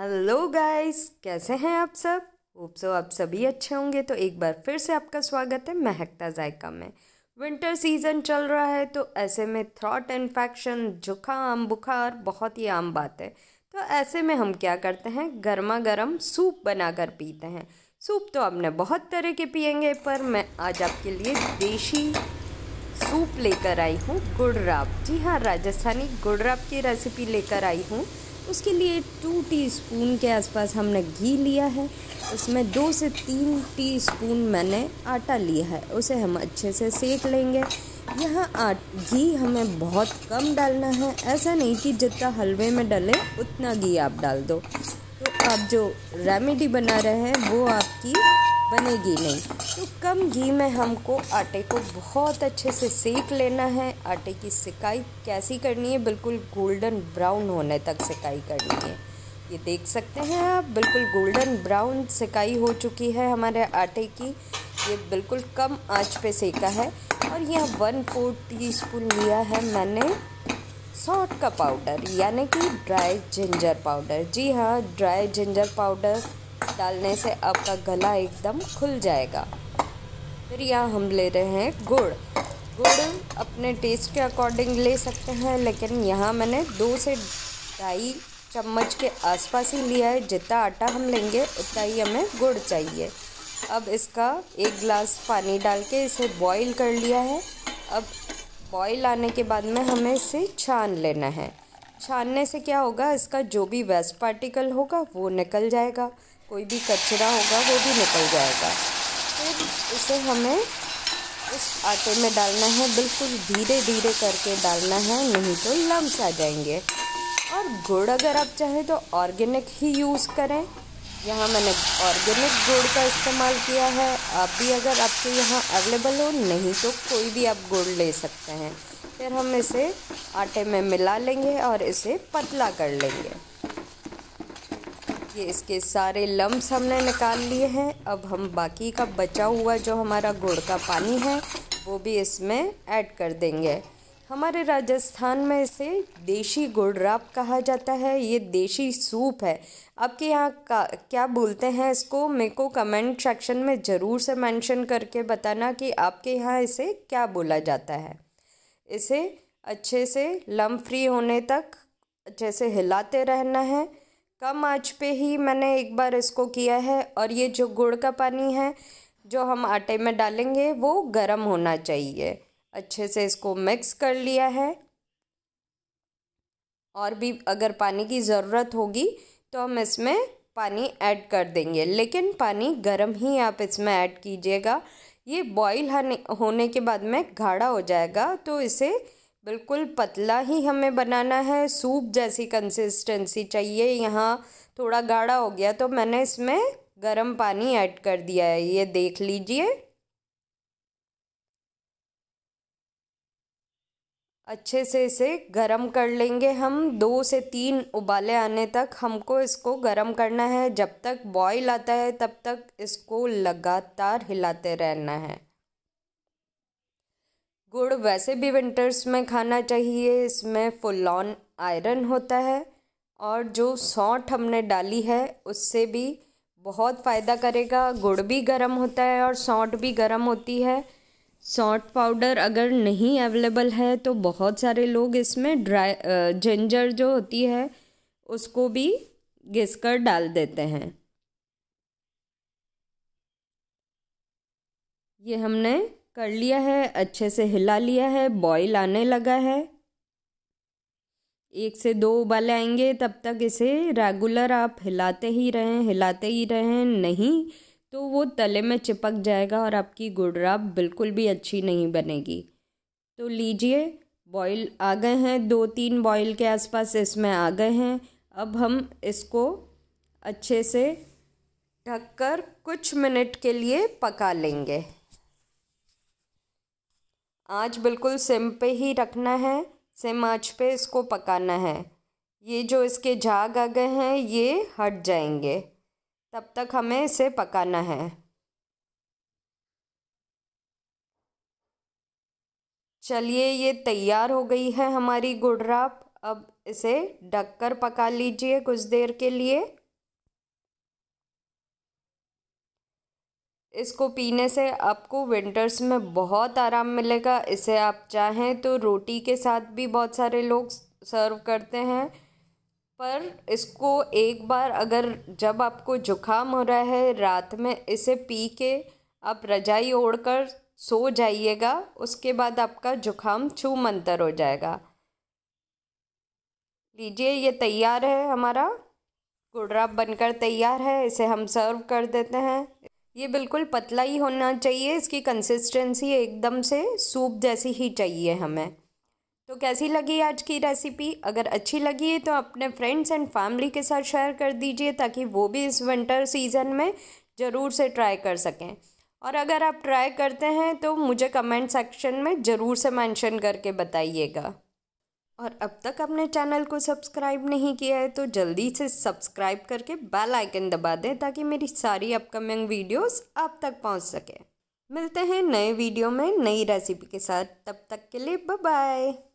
hello guys कैसे हैं आप सब होप सो आप सभी अच्छे होंगे तो एक बार फिर से आपका स्वागत है महकता जायका में विंटर सीज़न चल रहा है तो ऐसे में थ्रॉट इन्फेक्शन जुकाम बुखार बहुत ही आम बात है तो ऐसे में हम क्या करते हैं गर्मा गर्म सूप बनाकर पीते हैं सूप तो आपने बहुत तरह के पियेंगे पर मैं आज आपके लिए देशी सूप लेकर आई हूँ गुड़राब जी हाँ राजस्थानी गुड़राब की रेसिपी लेकर आई हूँ उसके लिए टू टीस्पून के आसपास हमने घी लिया है उसमें दो से तीन टीस्पून मैंने आटा लिया है उसे हम अच्छे से सेक लेंगे यहाँ आट घी हमें बहुत कम डालना है ऐसा नहीं कि जितना हलवे में डले उतना घी आप डाल दो तो आप जो रेमेडी बना रहे हैं वो आपकी बनेगी नहीं तो कम घी में हमको आटे को बहुत अच्छे से सेक लेना है आटे की सिकाई कैसी करनी है बिल्कुल गोल्डन ब्राउन होने तक सिकाई करनी है ये देख सकते हैं आप बिल्कुल गोल्डन ब्राउन सिकाई हो चुकी है हमारे आटे की ये बिल्कुल कम आंच पे सेका है और यह वन फोर टी स्पून लिया है मैंने सॉल्ट का पाउडर यानी कि ड्राई जिंजर पाउडर जी हाँ ड्राई जिंजर पाउडर डालने से आपका गला एकदम खुल जाएगा फिर यहाँ हम ले रहे हैं गुड़ गुड़ अपने टेस्ट के अकॉर्डिंग ले सकते हैं लेकिन यहाँ मैंने दो से ढाई चम्मच के आसपास ही लिया है जितना आटा हम लेंगे उतना ही हमें गुड़ चाहिए अब इसका एक गिलास पानी डाल के इसे बॉईल कर लिया है अब बॉईल आने के बाद में हमें इसे छान लेना है छानने से क्या होगा इसका जो भी वेस्ट पार्टिकल होगा वो निकल जाएगा कोई भी कचरा होगा वो भी निकल जाएगा फिर इसे हमें इस आटे में डालना है बिल्कुल धीरे धीरे करके डालना है नहीं तो लम्स आ जाएंगे और गुड़ अगर आप चाहें तो ऑर्गेनिक ही यूज़ करें यहाँ मैंने ऑर्गेनिक गुड़ का इस्तेमाल किया है आप भी अगर आपके यहाँ अवेलेबल हो नहीं तो कोई भी आप गुड़ ले सकते हैं फिर हम इसे आटे में मिला लेंगे और इसे पतला कर लेंगे देखिए इसके सारे लम्ब हमने निकाल लिए हैं अब हम बाकी का बचा हुआ जो हमारा गुड़ का पानी है वो भी इसमें ऐड कर देंगे हमारे राजस्थान में इसे देशी गुड़ राप कहा जाता है ये देशी सूप है आपके यहाँ का क्या बोलते हैं इसको मेरे को कमेंट सेक्शन में ज़रूर से मेंशन करके बताना कि आपके यहाँ इसे क्या बोला जाता है इसे अच्छे से लम फ्री होने तक अच्छे से हिलाते रहना है कम आँच पे ही मैंने एक बार इसको किया है और ये जो गुड़ का पानी है जो हम आटे में डालेंगे वो गर्म होना चाहिए अच्छे से इसको मिक्स कर लिया है और भी अगर पानी की ज़रूरत होगी तो हम इसमें पानी ऐड कर देंगे लेकिन पानी गर्म ही आप इसमें ऐड कीजिएगा ये बॉईल होने के बाद में गाढ़ा हो जाएगा तो इसे बिल्कुल पतला ही हमें बनाना है सूप जैसी कंसिस्टेंसी चाहिए यहाँ थोड़ा गाढ़ा हो गया तो मैंने इसमें गरम पानी ऐड कर दिया है ये देख लीजिए अच्छे से इसे गरम कर लेंगे हम दो से तीन उबाले आने तक हमको इसको गरम करना है जब तक बॉईल आता है तब तक इसको लगातार हिलाते रहना है गुड़ वैसे भी विंटर्स में खाना चाहिए इसमें फुल ऑन आयरन होता है और जो सौठ हमने डाली है उससे भी बहुत फ़ायदा करेगा गुड़ भी गर्म होता है और सौठ भी गर्म होती है सॉल्ट पाउडर अगर नहीं अवेलेबल है तो बहुत सारे लोग इसमें ड्राई जिंजर जो होती है उसको भी घिस कर डाल देते हैं ये हमने कर लिया है अच्छे से हिला लिया है बॉईल आने लगा है एक से दो उबाले आएंगे तब तक इसे रेगुलर आप हिलाते ही रहें हिलाते ही रहें नहीं तो वो तले में चिपक जाएगा और आपकी गुड़रा बिल्कुल भी अच्छी नहीं बनेगी तो लीजिए बॉईल आ गए हैं दो तीन बॉईल के आसपास इसमें आ गए हैं अब हम इसको अच्छे से ढककर कुछ मिनट के लिए पका लेंगे आँच बिल्कुल सिम पे ही रखना है सिम आँच पे इसको पकाना है ये जो इसके झाग आ गए हैं ये हट जाएंगे तब तक हमें इसे पकाना है चलिए ये तैयार हो गई है हमारी गुड़राप अब इसे ढककर पका लीजिए कुछ देर के लिए इसको पीने से आपको विंटर्स में बहुत आराम मिलेगा इसे आप चाहें तो रोटी के साथ भी बहुत सारे लोग सर्व करते हैं पर इसको एक बार अगर जब आपको जुखाम हो रहा है रात में इसे पी के आप रजाई ओढ़कर सो जाइएगा उसके बाद आपका जुखाम छू मंतर हो जाएगा लीजिए ये तैयार है हमारा गुड़राप बनकर तैयार है इसे हम सर्व कर देते हैं ये बिल्कुल पतला ही होना चाहिए इसकी कंसिस्टेंसी एकदम से सूप जैसी ही चाहिए हमें तो कैसी लगी आज की रेसिपी अगर अच्छी लगी है तो अपने फ्रेंड्स एंड फैमिली के साथ शेयर कर दीजिए ताकि वो भी इस विंटर सीज़न में ज़रूर से ट्राई कर सकें और अगर आप ट्राई करते हैं तो मुझे कमेंट सेक्शन में ज़रूर से मेंशन करके बताइएगा और अब तक अपने चैनल को सब्सक्राइब नहीं किया है तो जल्दी से सब्सक्राइब करके बेल आइकन दबा दें ताकि मेरी सारी अपकमिंग वीडियोस आप तक पहुंच सके मिलते हैं नए वीडियो में नई रेसिपी के साथ तब तक के लिए बाय